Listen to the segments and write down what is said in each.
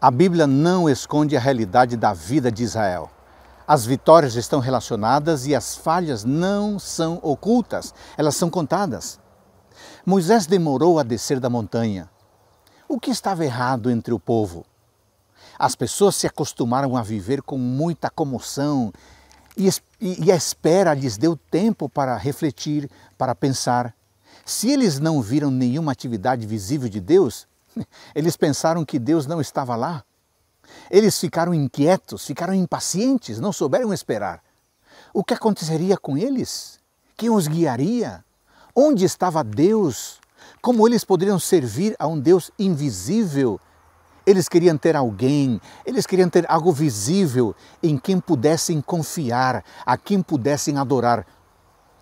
A Bíblia não esconde a realidade da vida de Israel. As vitórias estão relacionadas e as falhas não são ocultas, elas são contadas. Moisés demorou a descer da montanha. O que estava errado entre o povo? As pessoas se acostumaram a viver com muita comoção e, e a espera lhes deu tempo para refletir, para pensar. Se eles não viram nenhuma atividade visível de Deus, eles pensaram que Deus não estava lá. Eles ficaram inquietos, ficaram impacientes, não souberam esperar. O que aconteceria com eles? Quem os guiaria? Onde estava Deus? Como eles poderiam servir a um Deus invisível? Eles queriam ter alguém, eles queriam ter algo visível em quem pudessem confiar, a quem pudessem adorar.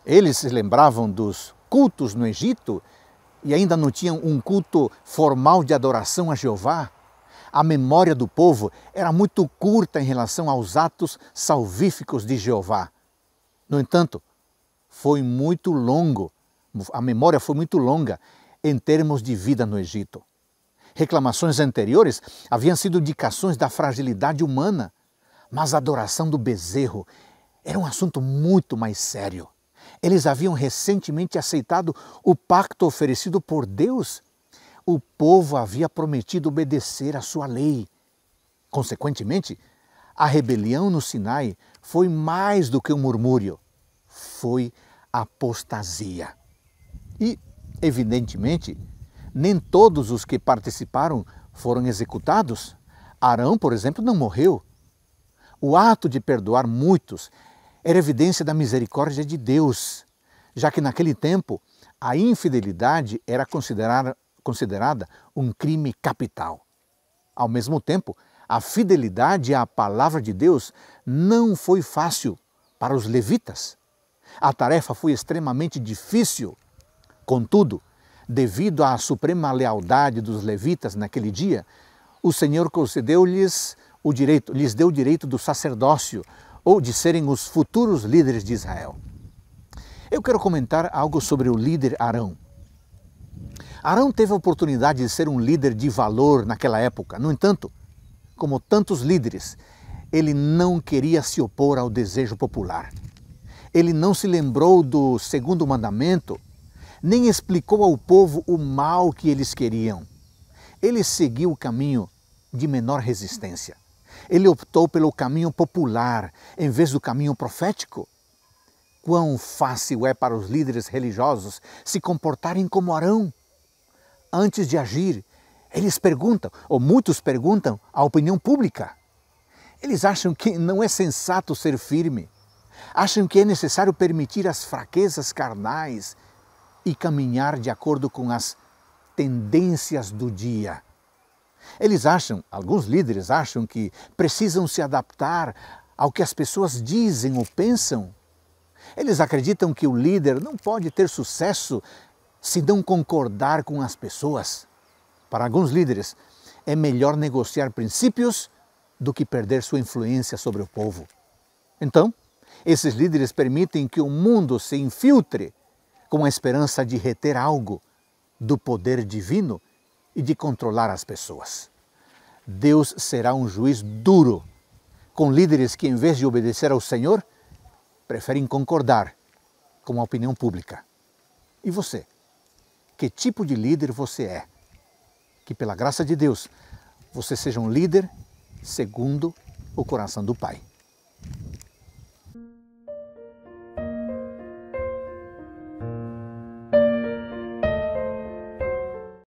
Eles se lembravam dos cultos no Egito e ainda não tinham um culto formal de adoração a Jeová, a memória do povo era muito curta em relação aos atos salvíficos de Jeová. No entanto, foi muito longo, a memória foi muito longa em termos de vida no Egito. Reclamações anteriores haviam sido indicações da fragilidade humana, mas a adoração do bezerro era um assunto muito mais sério. Eles haviam recentemente aceitado o pacto oferecido por Deus. O povo havia prometido obedecer à sua lei. Consequentemente, a rebelião no Sinai foi mais do que um murmúrio, foi apostasia. E, evidentemente, nem todos os que participaram foram executados. Arão, por exemplo, não morreu. O ato de perdoar muitos era evidência da misericórdia de Deus, já que naquele tempo a infidelidade era considerada, considerada um crime capital. Ao mesmo tempo, a fidelidade à palavra de Deus não foi fácil para os levitas. A tarefa foi extremamente difícil. Contudo, devido à suprema lealdade dos levitas naquele dia, o Senhor concedeu-lhes o direito, lhes deu o direito do sacerdócio, ou de serem os futuros líderes de Israel. Eu quero comentar algo sobre o líder Arão. Arão teve a oportunidade de ser um líder de valor naquela época. No entanto, como tantos líderes, ele não queria se opor ao desejo popular. Ele não se lembrou do segundo mandamento, nem explicou ao povo o mal que eles queriam. Ele seguiu o caminho de menor resistência. Ele optou pelo caminho popular em vez do caminho profético. Quão fácil é para os líderes religiosos se comportarem como Arão. Antes de agir, eles perguntam, ou muitos perguntam, à opinião pública. Eles acham que não é sensato ser firme. Acham que é necessário permitir as fraquezas carnais e caminhar de acordo com as tendências do dia. Eles acham, alguns líderes acham que precisam se adaptar ao que as pessoas dizem ou pensam. Eles acreditam que o líder não pode ter sucesso se não concordar com as pessoas. Para alguns líderes, é melhor negociar princípios do que perder sua influência sobre o povo. Então, esses líderes permitem que o mundo se infiltre com a esperança de reter algo do poder divino e de controlar as pessoas. Deus será um juiz duro, com líderes que, em vez de obedecer ao Senhor, preferem concordar com a opinião pública. E você? Que tipo de líder você é? Que, pela graça de Deus, você seja um líder segundo o coração do Pai.